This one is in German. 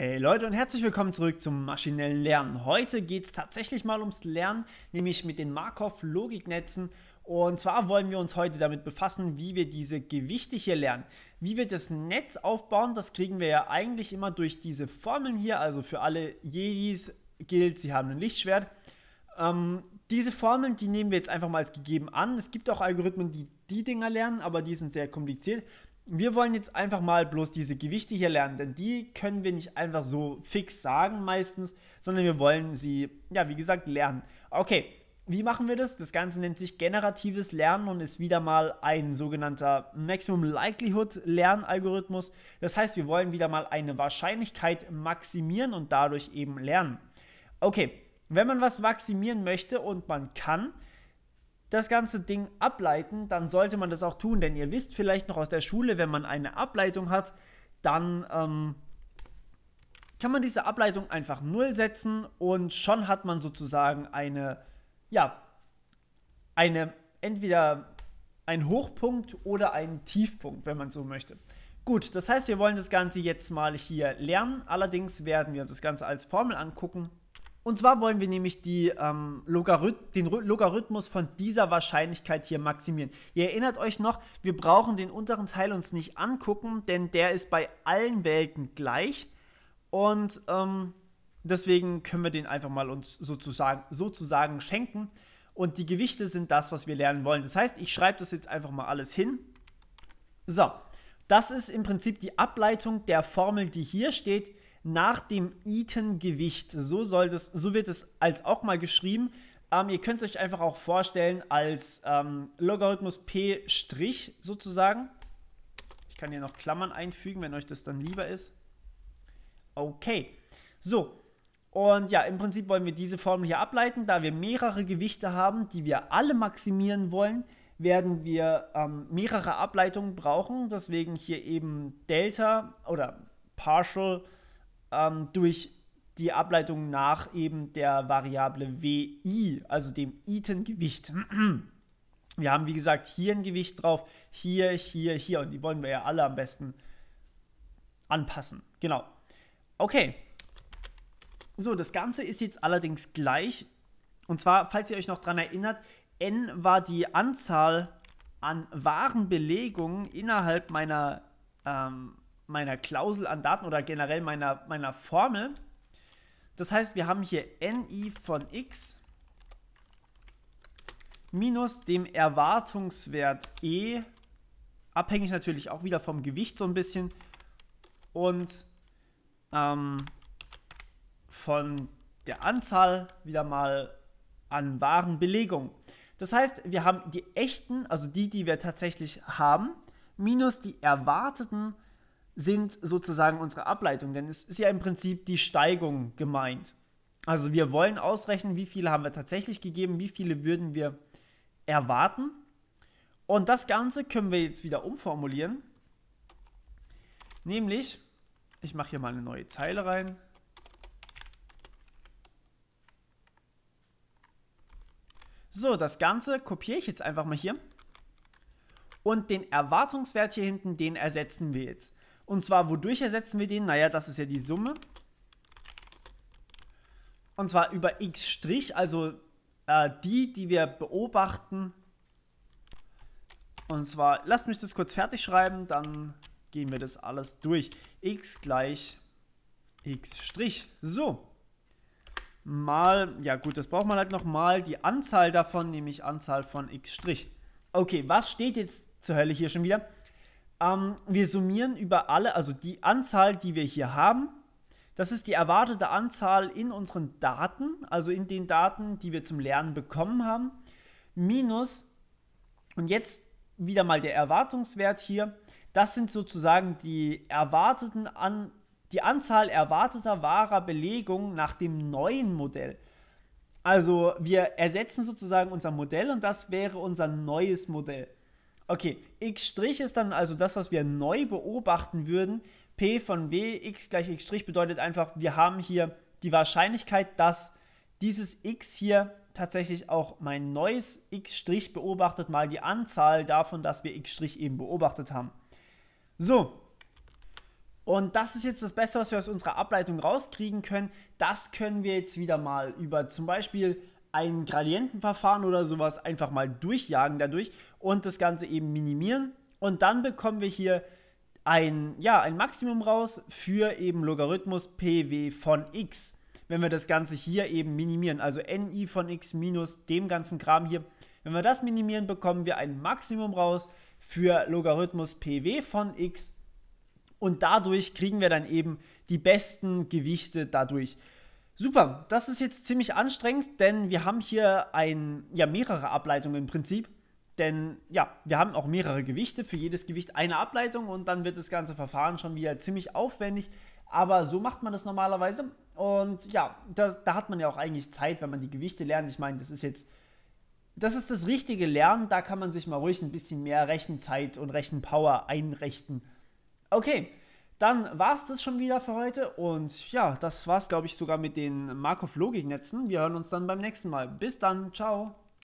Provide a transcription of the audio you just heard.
Hey Leute und herzlich willkommen zurück zum maschinellen Lernen. Heute geht es tatsächlich mal ums Lernen, nämlich mit den Markov-Logiknetzen. Und zwar wollen wir uns heute damit befassen, wie wir diese Gewichte hier lernen. Wie wir das Netz aufbauen, das kriegen wir ja eigentlich immer durch diese Formeln hier. Also für alle Jedis gilt, sie haben ein Lichtschwert. Ähm, diese Formeln, die nehmen wir jetzt einfach mal als gegeben an. Es gibt auch Algorithmen, die die Dinger lernen, aber die sind sehr kompliziert wir wollen jetzt einfach mal bloß diese Gewichte hier lernen, denn die können wir nicht einfach so fix sagen meistens, sondern wir wollen sie, ja, wie gesagt, lernen. Okay, wie machen wir das? Das Ganze nennt sich generatives Lernen und ist wieder mal ein sogenannter Maximum Likelihood Lernalgorithmus. Das heißt, wir wollen wieder mal eine Wahrscheinlichkeit maximieren und dadurch eben lernen. Okay, wenn man was maximieren möchte und man kann, das ganze Ding ableiten, dann sollte man das auch tun, denn ihr wisst vielleicht noch aus der Schule, wenn man eine Ableitung hat, dann ähm, kann man diese Ableitung einfach null setzen und schon hat man sozusagen eine, ja, eine entweder ein Hochpunkt oder einen Tiefpunkt, wenn man so möchte. Gut, das heißt, wir wollen das Ganze jetzt mal hier lernen. Allerdings werden wir uns das Ganze als Formel angucken und zwar wollen wir nämlich die, ähm, Logarith den R Logarithmus von dieser Wahrscheinlichkeit hier maximieren. Ihr erinnert euch noch, wir brauchen den unteren Teil uns nicht angucken, denn der ist bei allen Welten gleich. Und ähm, deswegen können wir den einfach mal uns sozusagen, sozusagen schenken. Und die Gewichte sind das, was wir lernen wollen. Das heißt, ich schreibe das jetzt einfach mal alles hin. So, das ist im Prinzip die Ableitung der Formel, die hier steht nach dem eaten gewicht So, soll das, so wird es als auch mal geschrieben. Ähm, ihr könnt es euch einfach auch vorstellen als ähm, Logarithmus P' sozusagen. Ich kann hier noch Klammern einfügen, wenn euch das dann lieber ist. Okay, so. Und ja, im Prinzip wollen wir diese Formel hier ableiten. Da wir mehrere Gewichte haben, die wir alle maximieren wollen, werden wir ähm, mehrere Ableitungen brauchen. Deswegen hier eben Delta oder Partial ähm, durch die Ableitung nach eben der Variable WI, also dem Iten-Gewicht. Wir haben, wie gesagt, hier ein Gewicht drauf, hier, hier, hier und die wollen wir ja alle am besten anpassen. Genau. Okay. So, das Ganze ist jetzt allerdings gleich. Und zwar, falls ihr euch noch daran erinnert, n war die Anzahl an wahren Belegungen innerhalb meiner ähm, meiner Klausel an Daten oder generell meiner, meiner Formel. Das heißt, wir haben hier ni von x minus dem Erwartungswert e, abhängig natürlich auch wieder vom Gewicht so ein bisschen und ähm, von der Anzahl wieder mal an wahren Belegungen. Das heißt, wir haben die echten, also die, die wir tatsächlich haben, minus die erwarteten sind sozusagen unsere Ableitung, denn es ist ja im Prinzip die Steigung gemeint. Also wir wollen ausrechnen, wie viele haben wir tatsächlich gegeben, wie viele würden wir erwarten. Und das Ganze können wir jetzt wieder umformulieren. Nämlich, ich mache hier mal eine neue Zeile rein. So, das Ganze kopiere ich jetzt einfach mal hier. Und den Erwartungswert hier hinten, den ersetzen wir jetzt. Und zwar, wodurch ersetzen wir den? Naja, das ist ja die Summe. Und zwar über x', also äh, die, die wir beobachten. Und zwar, lasst mich das kurz fertig schreiben, dann gehen wir das alles durch. x gleich x'. So. Mal, ja gut, das braucht man halt nochmal, die Anzahl davon, nämlich Anzahl von x'. Okay, was steht jetzt zur Hölle hier schon wieder? Ähm, wir summieren über alle, also die Anzahl, die wir hier haben, das ist die erwartete Anzahl in unseren Daten, also in den Daten, die wir zum Lernen bekommen haben, minus, und jetzt wieder mal der Erwartungswert hier, das sind sozusagen die erwarteten an die Anzahl erwarteter wahrer Belegungen nach dem neuen Modell. Also wir ersetzen sozusagen unser Modell und das wäre unser neues Modell. Okay, x' ist dann also das, was wir neu beobachten würden. P von W, x gleich x' bedeutet einfach, wir haben hier die Wahrscheinlichkeit, dass dieses x hier tatsächlich auch mein neues x' beobachtet, mal die Anzahl davon, dass wir x' eben beobachtet haben. So, und das ist jetzt das Beste, was wir aus unserer Ableitung rauskriegen können. Das können wir jetzt wieder mal über zum Beispiel ein Gradientenverfahren oder sowas einfach mal durchjagen dadurch und das Ganze eben minimieren. Und dann bekommen wir hier ein, ja, ein Maximum raus für eben Logarithmus pw von x, wenn wir das Ganze hier eben minimieren. Also ni von x minus dem ganzen Kram hier. Wenn wir das minimieren, bekommen wir ein Maximum raus für Logarithmus pw von x. Und dadurch kriegen wir dann eben die besten Gewichte dadurch. Super, das ist jetzt ziemlich anstrengend, denn wir haben hier ein, ja, mehrere Ableitungen im Prinzip. Denn ja, wir haben auch mehrere Gewichte, für jedes Gewicht eine Ableitung und dann wird das ganze Verfahren schon wieder ziemlich aufwendig. Aber so macht man das normalerweise. Und ja, das, da hat man ja auch eigentlich Zeit, wenn man die Gewichte lernt. Ich meine, das ist jetzt, das ist das richtige Lernen. Da kann man sich mal ruhig ein bisschen mehr Rechenzeit und Rechenpower einrichten. Okay, dann war es das schon wieder für heute und ja, das war es, glaube ich, sogar mit den Markov-Logik-Netzen. Wir hören uns dann beim nächsten Mal. Bis dann, ciao.